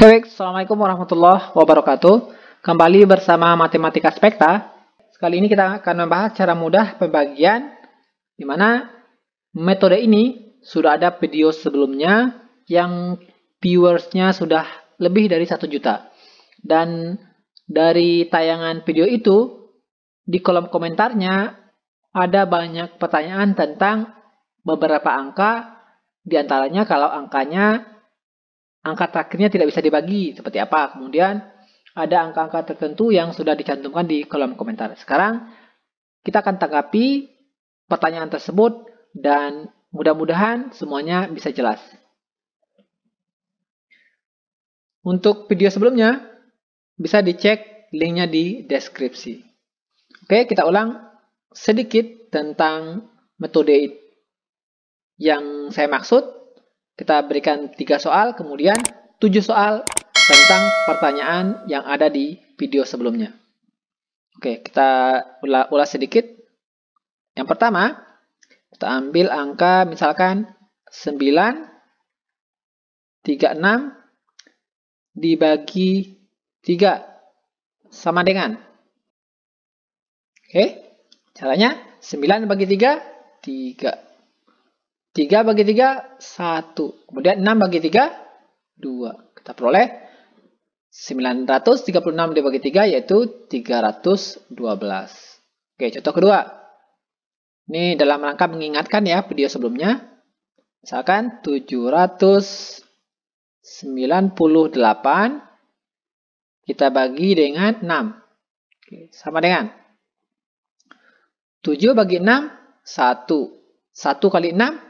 Oke, baik. Assalamualaikum warahmatullahi wabarakatuh. Kembali bersama Matematika Spekta. Sekali ini kita akan membahas cara mudah pembagian, di mana metode ini sudah ada video sebelumnya yang viewersnya sudah lebih dari satu juta. Dan dari tayangan video itu, di kolom komentarnya ada banyak pertanyaan tentang beberapa angka, diantaranya kalau angkanya angka terakhirnya tidak bisa dibagi seperti apa. Kemudian ada angka-angka tertentu yang sudah dicantumkan di kolom komentar. Sekarang kita akan tanggapi pertanyaan tersebut dan mudah-mudahan semuanya bisa jelas. Untuk video sebelumnya bisa dicek linknya di deskripsi. Oke, kita ulang sedikit tentang metode yang saya maksud kita berikan tiga soal, kemudian tujuh soal tentang pertanyaan yang ada di video sebelumnya. Oke, kita ulas sedikit. Yang pertama, kita ambil angka misalkan 9, 36 dibagi 3 sama dengan. Oke, caranya 9 bagi 3, 3. 3 bagi 3, 1. Kemudian 6 bagi 3, 2. Kita peroleh 936 dibagi 3 yaitu 312. Oke, contoh kedua. Ini dalam rangka mengingatkan ya video sebelumnya. Misalkan 798 kita bagi dengan 6. Oke, sama dengan 7 bagi 6, 1. 1 kali 6,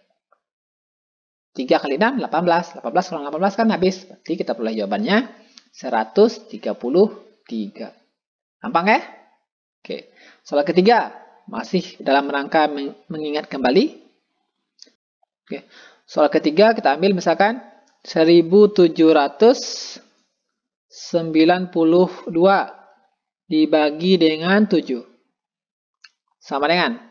3 kali 6, 18. 18 kurang 18 kan habis. Berarti kita peroleh jawabannya 133. Gampang ya? Oke. Soal ketiga, masih dalam rangka mengingat kembali. Oke. Soal ketiga kita ambil misalkan 1792 dibagi dengan 7. Sama dengan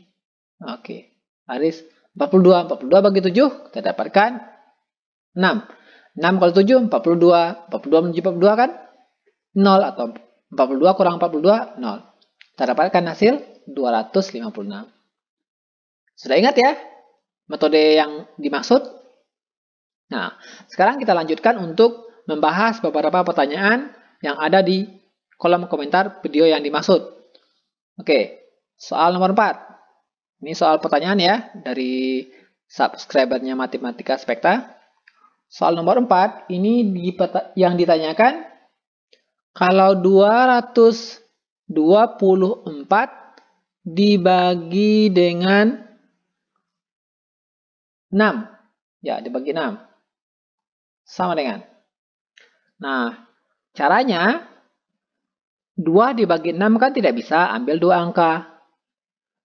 Oke. Aris 42. 42 bagi 7 kita dapatkan 6. 6 kali 7 42. 42 menuju 42 kan 0 atau 42 kurang 42 0. Kita dapatkan hasil 256. Sudah ingat ya metode yang dimaksud? Nah, sekarang kita lanjutkan untuk membahas beberapa pertanyaan yang ada di kolom komentar video yang dimaksud. Oke, soal nomor 4. Ini soal pertanyaan ya dari subscribernya Matematika Spekta. Soal nomor 4, ini yang ditanyakan kalau 224 dibagi dengan 6. Ya, dibagi 6. Sama dengan. Nah, caranya 2 dibagi 6 kan tidak bisa ambil 2 angka.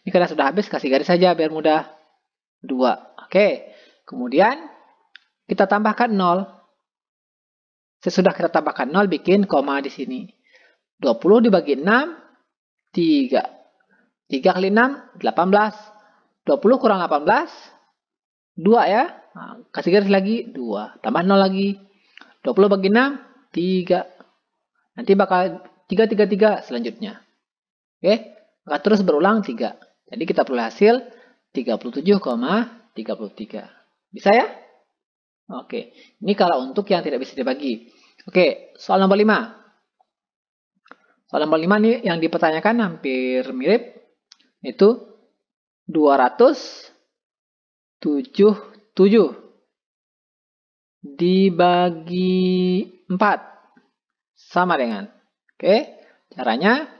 Ini karena sudah habis, kasih garis saja biar mudah. 2. Oke. Kemudian, kita tambahkan 0. Sesudah kita tambahkan 0, bikin koma di sini. 20 dibagi 6, 3. 3 kali 6, 18. 20 kurang 18, 2 ya. Nah, kasih garis lagi, 2. Tambah 0 lagi. 20 bagi 6, 3. Nanti bakal 3, 3, 3 selanjutnya. Oke, maka terus berulang 3. Jadi kita perlu hasil 37,33. Bisa ya? Oke, ini kalau untuk yang tidak bisa dibagi. Oke, soal nomor 5. Soal nomor 5 nih yang dipertanyakan hampir mirip. Itu 277 dibagi 4. Sama dengan. Oke, caranya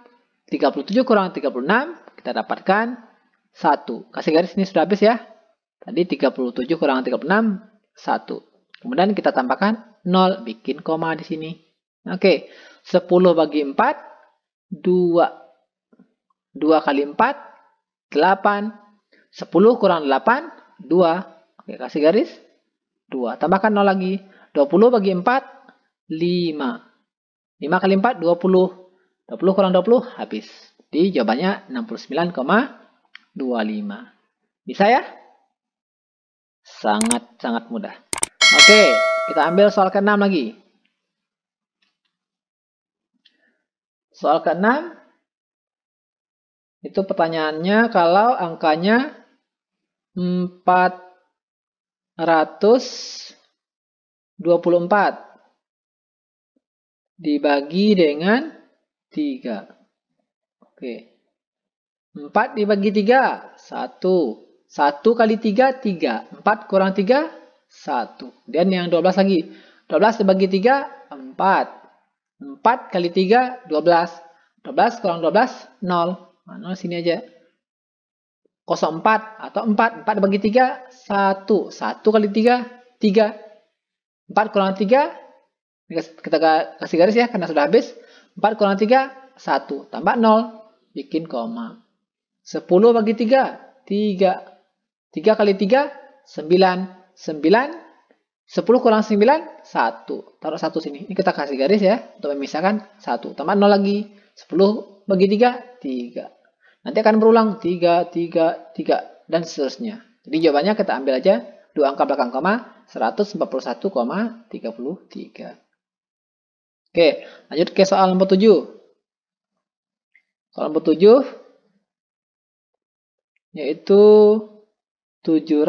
37 kurang 36, kita dapatkan 1. Kasih garis ini sudah habis ya. Tadi 37 kurang 36, 1. Kemudian kita tambahkan 0, bikin koma di sini. Oke, 10 bagi 4, 2. 2 kali 4, 8. 10 kurang 8, 2. Oke, kasih garis. 2. Tambahkan 0 lagi. 20 bagi 4, 5. 5 kali 4, 20. 20 kurang 20 habis. Jadi jawabannya 69,25. Bisa ya? Sangat-sangat mudah. Oke, kita ambil soal ke-6 lagi. Soal ke-6 itu pertanyaannya kalau angkanya 424 dibagi dengan tiga. Oke. Empat dibagi tiga, satu. Satu kali tiga, tiga. Empat kurang tiga, satu. Dan yang dua belas lagi. Dua belas dibagi tiga, empat. Empat kali tiga, dua belas. Dua belas kurang dua belas, nol. Nah, nol sini aja. empat atau 4. 4 dibagi 3, 1. 1 kali 3, 3. 4 kurang 3, kita kasih garis ya karena sudah habis. 4 kurang 3, 1. Tambah 0, bikin koma. 10 bagi 3, 3. 3 kali 3, 9. 9 10 kurang 9, 1. Taruh 1 sini. Ini kita kasih garis ya, untuk memisahkan 1. Tambah 0 lagi. 10 bagi 3, 3. Nanti akan berulang 3, 3, 3, dan seterusnya. Jadi jawabannya kita ambil aja dua angka belakang koma, 141,33. Oke, lanjut ke soal 7. Soal 7 yaitu 721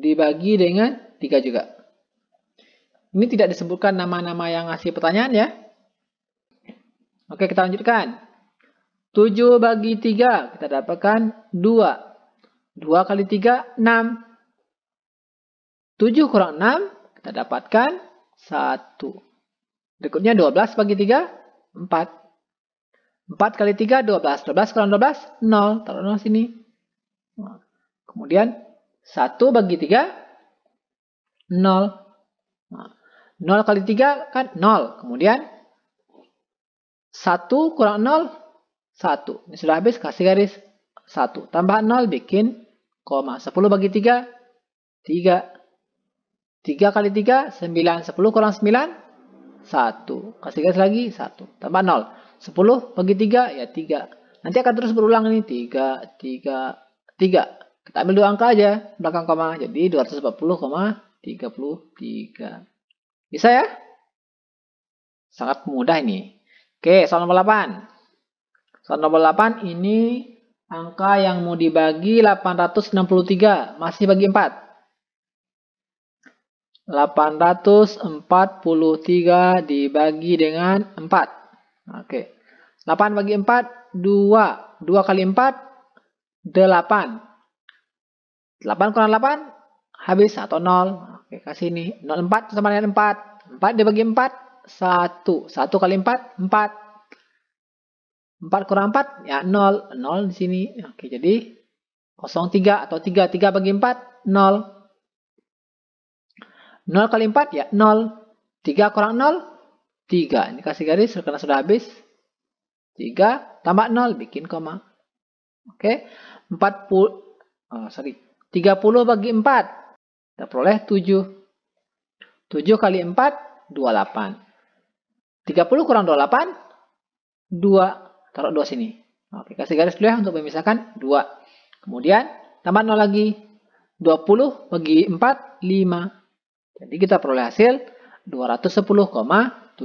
dibagi dengan 3 juga. Ini tidak disebutkan nama-nama yang ngasih pertanyaan ya. Oke, kita lanjutkan. 7 bagi 3, kita dapatkan 2. 2 kali 3, 6. 7 kurang 6, kita dapatkan 1. Berikutnya 12 bagi 3, 4. 4 kali 3, 12. 12 kurang 12, 0. Taruh 0 sini. Nah, kemudian 1 bagi 3, 0. 0 kali 3 kan 0. Kemudian 1 kurang 0, 1. Ini sudah habis, kasih garis 1. Tambah 0 bikin koma. 10 bagi 3, 3. 3 kali 3, 9. 10 kurang 9, 1. Kasih gas lagi, 1. Tambah 0. 10 bagi 3, ya 3. Nanti akan terus berulang ini. 3, 3, 3. Kita ambil dua angka aja, belakang koma. Jadi 240,33. Bisa ya? Sangat mudah ini. Oke, soal nomor 8. Soal nomor 8 ini angka yang mau dibagi 863. Masih bagi 4. 843 dibagi dengan 4. Oke. 8 bagi 4, 2. 2 kali 4, 8. 8 kurang 8, habis atau 0. Oke, kasih ini. 04 4 sama dengan 4. 4 dibagi 4, 1. 1 kali 4, 4. 4 kurang 4 ya 0, 0 di sini. Oke, jadi 03 atau 3, 3 bagi 4 0. 0 kali 4 ya 0. 3 kurang 0, 3. Ini kasih garis karena sudah habis. 3 tambah 0 bikin koma. Oke. 40 oh, sorry. 30 bagi 4. Kita peroleh 7. 7 kali 4 28. 30 kurang 28 2. Taruh 2 sini. Oke, kasih garis dulu ya untuk memisahkan 2. Kemudian tambah 0 lagi. 20 bagi 4 5. Jadi kita peroleh hasil 210,75.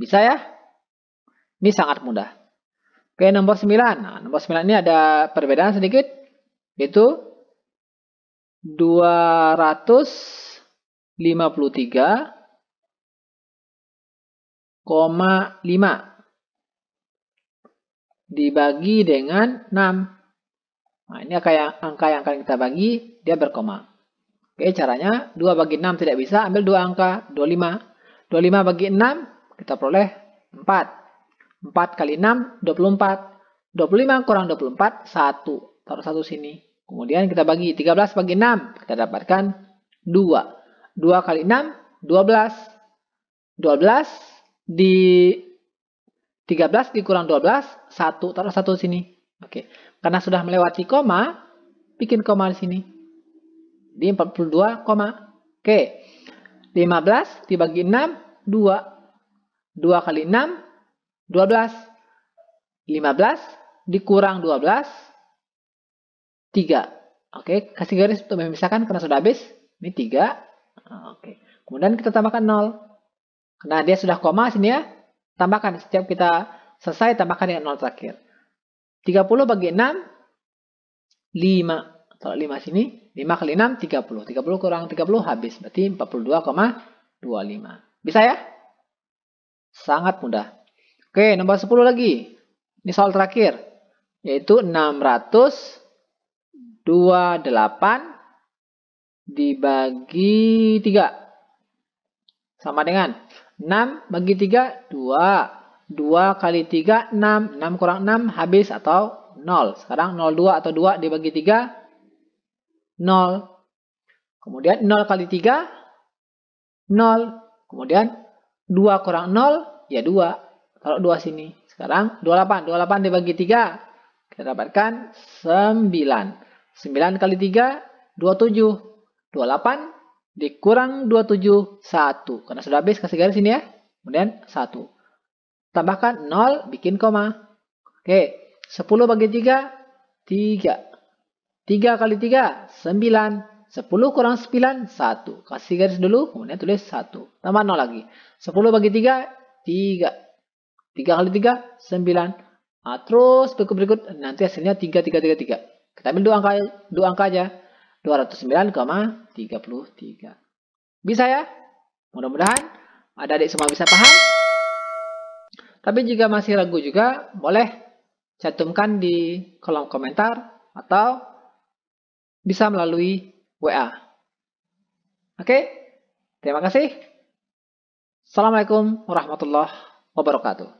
Bisa ya? Ini sangat mudah. Oke, nomor 9. Nah, nomor 9 ini ada perbedaan sedikit. Itu 253,5. Dibagi dengan 6. Nah, ini angka yang, akan kita bagi, dia berkoma. Oke, caranya 2 bagi 6 tidak bisa, ambil 2 angka, 25. 25 bagi 6, kita peroleh 4. 4 kali 6, 24. 25 kurang 24, 1. Taruh 1 sini. Kemudian kita bagi 13 bagi 6, kita dapatkan 2. 2 kali 6, 12. 12 di 13 dikurang 12, 1. Taruh 1 sini. Oke, karena sudah melewati koma, bikin koma di sini. Di 42, K. 15 dibagi 6, 2. 2 kali 6, 12. 15 dikurang 12, 3. Oke, kasih garis untuk memisahkan karena sudah habis. Ini 3. Oke. Kemudian kita tambahkan 0. Karena dia sudah koma sini ya. Tambahkan setiap kita selesai tambahkan dengan 0 terakhir. 30 bagi 6 5. Kalau 5 sini, 5 kali 6, 30. 30 kurang 30 habis. Berarti 42,25. Bisa ya? Sangat mudah. Oke, nomor 10 lagi. Ini soal terakhir. Yaitu 628 dibagi 3. Sama dengan 6 bagi 3, 2. 2 kali 3, 6. 6 kurang 6, habis atau 0. Sekarang 02 atau 2 dibagi 3, 0. Kemudian 0 kali 3, 0. Kemudian 2 kurang 0, ya 2. Kalau 2 sini. Sekarang 28. 28 dibagi 3. Kita dapatkan 9. 9 kali 3, 27. 28 dikurang 27, 1. Karena sudah habis, kasih garis ini ya. Kemudian 1. Tambahkan 0, bikin koma. Oke, 10 bagi 3, 3. 3 kali 3, 9. 10 kurang 9, 1. Kasih garis dulu, kemudian tulis 1. Tambah 0 lagi. 10 bagi 3, 3. 3 kali 3, 9. Nah, terus berikut-berikut, nanti hasilnya 3, 3, 3, 3. Kita ambil 2 angka, 2 angka aja. 209,33. Bisa ya? Mudah-mudahan ada adik semua bisa paham. Tapi jika masih ragu juga, boleh cantumkan di kolom komentar atau bisa melalui WA. Oke, terima kasih. Assalamualaikum warahmatullahi wabarakatuh.